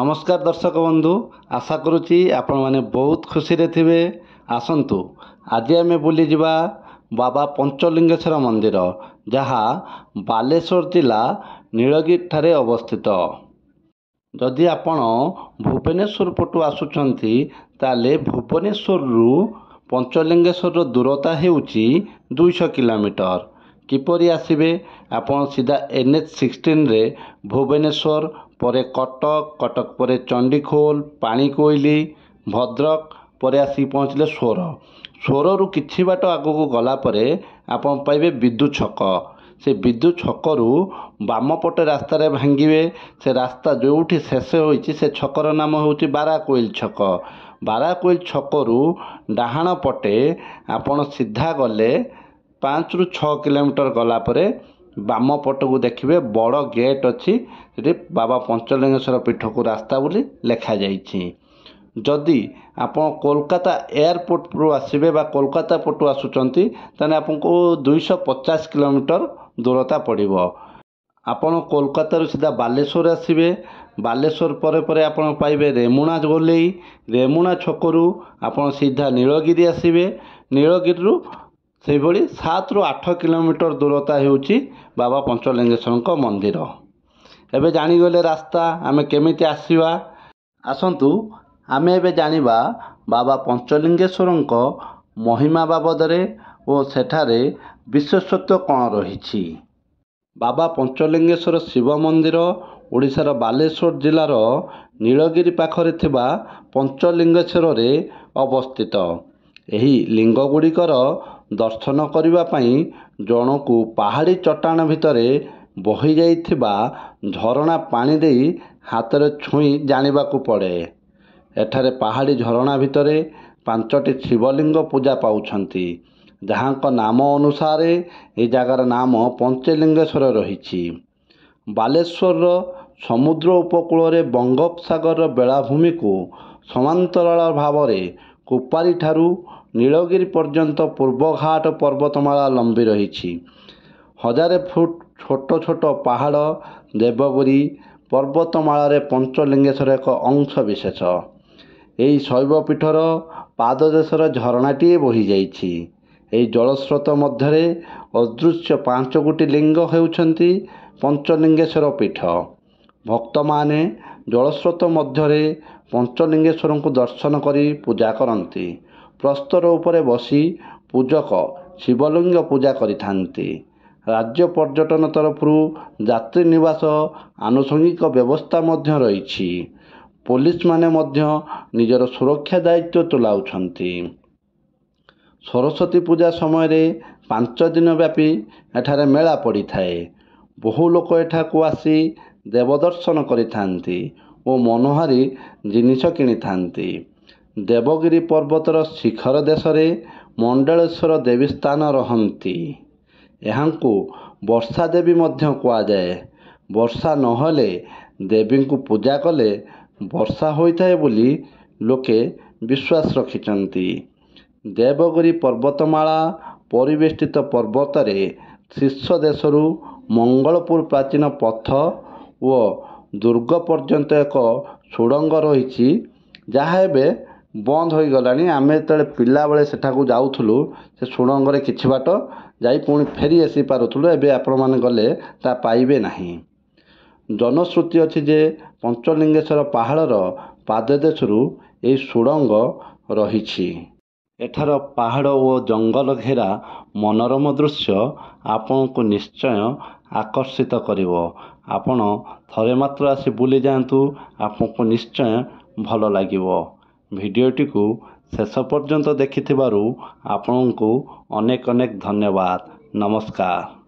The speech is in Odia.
নমস্কার দর্শক বন্ধু আশা করুছি ଆପଣମାନେ ବହୁତ ଖୁସିରେ ଥିବେ ଆସନ୍ତୁ ଆଜି ଆମେ ବୁଲିଯିବା ବାବା ପଞ୍ଚଲିଙ୍ଗେଶ୍ୱର ମନ୍ଦିର ଯାହା ବାଲେଶ୍ୱର ଜିଲ୍ଲା ନୀଳଗିରିଠାରେ ଅବସ୍ଥିତ ଯଦି ଆପଣ ଭୁବନେଶ୍ୱର ପଟୁ ଆସୁଛନ୍ତି ତାହେଲେ ଭୁବନେଶ୍ୱରରୁ ପଞ୍ଚଲିଙ୍ଗେଶ୍ୱରର ଦୂରତା ହେଉଛି ଦୁଇଶହ କିଲୋମିଟର କିପରି ଆସିବେ ଆପଣ ସିଧା ଏନ୍ ଏଚ୍ ସିକ୍ସଟିନ୍ରେ ଭୁବନେଶ୍ୱର ପରେ କଟକ କଟକ ପରେ ଚଣ୍ଡିଖୋଲ ପାଣିକୋଇଲି ଭଦ୍ରକ ପରେ ଆସିକି ପହଞ୍ଚିଲେ ସ୍ୱର ସ୍ୱରରୁ କିଛି ବାଟ ଆଗକୁ ଗଲାପରେ ଆପଣ ପାଇବେ ବିଦ୍ୟୁତ୍ ଛକ ସେ ବିଦ୍ୟୁତ୍ ଛକରୁ ବାମ ପଟେ ରାସ୍ତାରେ ଭାଙ୍ଗିବେ ସେ ରାସ୍ତା ଯେଉଁଠି ଶେଷ ହୋଇଛି ସେ ଛକର ନାମ ହେଉଛି ବାରାକୋଇଲ ଛକ ବାରାକୋଇଲ ଛକରୁ ଡାହାଣ ପଟେ ଆପଣ ସିଧା ଗଲେ ପାଞ୍ଚରୁ ଛଅ କିଲୋମିଟର ଗଲା ପରେ ବାମ ପଟକୁ ଦେଖିବେ ବଡ଼ ଗେଟ୍ ଅଛି ସେଠି ବାବା ପଞ୍ଚଲିଙ୍ଗେଶ୍ୱର ପୀଠକୁ ରାସ୍ତା ବୋଲି ଲେଖାଯାଇଛି ଯଦି ଆପଣ କୋଲକାତା ଏୟାରପୋର୍ଟରୁ ଆସିବେ ବା କୋଲକାତା ପଟୁ ଆସୁଛନ୍ତି ତାହେଲେ ଆପଣଙ୍କୁ ଦୁଇଶହ ପଚାଶ କିଲୋମିଟର ଦୂରତା ପଡ଼ିବ ଆପଣ କୋଲକାତାରୁ ସିଧା ବାଲେଶ୍ୱର ଆସିବେ ବାଲେଶ୍ୱର ପରେ ପରେ ଆପଣ ପାଇବେ ରେମୁଣା ଗୋଲେଇ ରେମୁଣା ଛକରୁ ଆପଣ ସିଧା ନୀଳଗିରି ଆସିବେ ନୀଳଗିରିରୁ ସେହିଭଳି ସାତରୁ ଆଠ କିଲୋମିଟର ଦୂରତା ହେଉଛି ବାବା ପଞ୍ଚଲିଙ୍ଗେଶ୍ୱରଙ୍କ ମନ୍ଦିର ଏବେ ଜାଣିଗଲେ ରାସ୍ତା ଆମେ କେମିତି ଆସିବା ଆସନ୍ତୁ ଆମେ ଏବେ ଜାଣିବା ବାବା ପଞ୍ଚଲିଙ୍ଗେଶ୍ୱରଙ୍କ ମହିମା ବାବଦରେ ଓ ସେଠାରେ ବିଶେଷତ୍ୱ କ'ଣ ରହିଛି ବାବା ପଞ୍ଚଲିଙ୍ଗେଶ୍ୱର ଶିବ ମନ୍ଦିର ଓଡ଼ିଶାର ବାଲେଶ୍ୱର ଜିଲ୍ଲାର ନୀଳଗିରି ପାଖରେ ଥିବା ପଞ୍ଚଲିଙ୍ଗେଶ୍ୱରରେ ଅବସ୍ଥିତ ଏହି ଲିଙ୍ଗ ଗୁଡ଼ିକର ଦର୍ଶନ କରିବା ପାଇଁ ଜଣକୁ ପାହାଡ଼ି ଚଟାଣ ଭିତରେ ବହିଯାଇଥିବା ଝରଣା ପାଣି ଦେଇ ହାତରେ ଛୁଇଁ ଜାଣିବାକୁ ପଡ଼େ ଏଠାରେ ପାହାଡ଼ି ଝରଣା ଭିତରେ ପାଞ୍ଚଟି ଶିବଲିଙ୍ଗ ପୂଜା ପାଉଛନ୍ତି ଯାହାଙ୍କ ନାମ ଅନୁସାରେ ଏ ଜାଗାର ନାମ ପଞ୍ଚଲିଙ୍ଗେଶ୍ୱର ରହିଛି ବାଲେଶ୍ୱରର ସମୁଦ୍ର ଉପକୂଳରେ ବଙ୍ଗୋପସାଗରର ବେଳାଭୂମିକୁ ସମାନ୍ତରାଳ ଭାବରେ ଠାରୁ ନୀଳଗିରି ପର୍ଯ୍ୟନ୍ତ ପୂର୍ବଘାଟ ପର୍ବତମାଳା ଲମ୍ବି ରହିଛି ହଜାରେ ଫୁଟ ଛୋଟ ଛୋଟ ପାହାଡ଼ ଦେବଗିରି ପର୍ବତମାଳାରେ ପଞ୍ଚଲିଙ୍ଗେଶ୍ୱର ଏକ ଅଂଶ ବିଶେଷ ଏହି ଶୈବପୀଠର ପାଦଦେଶର ଝରଣାଟିଏ ବୋହିଯାଇଛି ଏହି ଜଳସ୍ରୋତ ମଧ୍ୟରେ ଅଦୃଶ୍ୟ ପାଞ୍ଚ ଗୋଟି ଲିଙ୍ଗ ହେଉଛନ୍ତି ପଞ୍ଚଲିଙ୍ଗେଶ୍ୱର ପୀଠ ଭକ୍ତମାନେ ଜଳସ୍ରୋତ ମଧ୍ୟରେ ପଞ୍ଚଲିଙ୍ଗେଶ୍ୱରଙ୍କୁ ଦର୍ଶନ କରି ପୂଜା କରନ୍ତି ପ୍ରସ୍ତର ଉପରେ ବସି ପୂଜକ ଶିବଲିଙ୍ଗ ପୂଜା କରିଥାନ୍ତି ରାଜ୍ୟ ପର୍ଯ୍ୟଟନ ତରଫରୁ ଯାତ୍ରୀ ନିବାସ ଆନୁଷଙ୍ଗିକ ବ୍ୟବସ୍ଥା ମଧ୍ୟ ରହିଛି ପୋଲିସମାନେ ମଧ୍ୟ ନିଜର ସୁରକ୍ଷା ଦାୟିତ୍ୱ ତୁଲାଉଛନ୍ତି ସରସ୍ଵତୀ ପୂଜା ସମୟରେ ପାଞ୍ଚ ଦିନ ବ୍ୟାପୀ ଏଠାରେ ମେଳା ପଡ଼ିଥାଏ ବହୁ ଲୋକ ଏଠାକୁ ଆସି ଦେବଦର୍ଶନ କରିଥାନ୍ତି ଓ ମନୋହାରି ଜିନିଷ କିଣିଥାନ୍ତି ଦେବଗିରି ପର୍ବତର ଶିଖର ଦେଶରେ ମଣ୍ଡଳେଶ୍ୱର ଦେବୀ ସ୍ଥାନ ରହନ୍ତି ଏହାଙ୍କୁ ବର୍ଷା ଦେବୀ ମଧ୍ୟ କୁହାଯାଏ ବର୍ଷା ନହେଲେ ଦେବୀଙ୍କୁ ପୂଜା କଲେ ବର୍ଷା ହୋଇଥାଏ ବୋଲି ଲୋକେ ବିଶ୍ୱାସ ରଖିଛନ୍ତି ଦେବଗିରି ପର୍ବତମାଳା ପରିବେଷ୍ଟିତ ପର୍ବତରେ ଶୀର୍ଷ ଦେଶରୁ ମଙ୍ଗଳପୁର ପ୍ରାଚୀନ ପଥ ଓ ଦୁର୍ଗ ପର୍ଯ୍ୟନ୍ତ ଏକ ସୁଡ଼ଙ୍ଗ ରହିଛି ଯାହା ଏବେ ବନ୍ଦ ହୋଇଗଲାଣି ଆମେ ଯେତେବେଳେ ପିଲାବେଳେ ସେଠାକୁ ଯାଉଥିଲୁ ସେ ସୁଡ଼ଙ୍ଗରେ କିଛି ବାଟ ଯାଇ ପୁଣି ଫେରି ଆସି ପାରୁଥିଲୁ ଏବେ ଆପଣମାନେ ଗଲେ ତା ପାଇବେ ନାହିଁ ଜନଶ୍ରୁତି ଅଛି ଯେ ପଞ୍ଚଲିଙ୍ଗେଶ୍ୱର ପାହାଡ଼ର ପାଦଦେଶରୁ ଏହି ସୁଡ଼ଙ୍ଗ ରହିଛି ଏଠାର ପାହାଡ଼ ଓ ଜଙ୍ଗଲ ଘେରା ମନୋରମ ଦୃଶ୍ୟ ଆପଣଙ୍କୁ ନିଶ୍ଚୟ ଆକର୍ଷିତ କରିବ ଆପଣ ଥରେ ମାତ୍ର ଆସି ବୁଲି ଯାଆନ୍ତୁ ଆପଣଙ୍କୁ ନିଶ୍ଚୟ ଭଲ ଲାଗିବ ଭିଡ଼ିଓଟିକୁ ଶେଷ ପର୍ଯ୍ୟନ୍ତ ଦେଖିଥିବାରୁ ଆପଣଙ୍କୁ ଅନେକ ଅନେକ ଧନ୍ୟବାଦ ନମସ୍କାର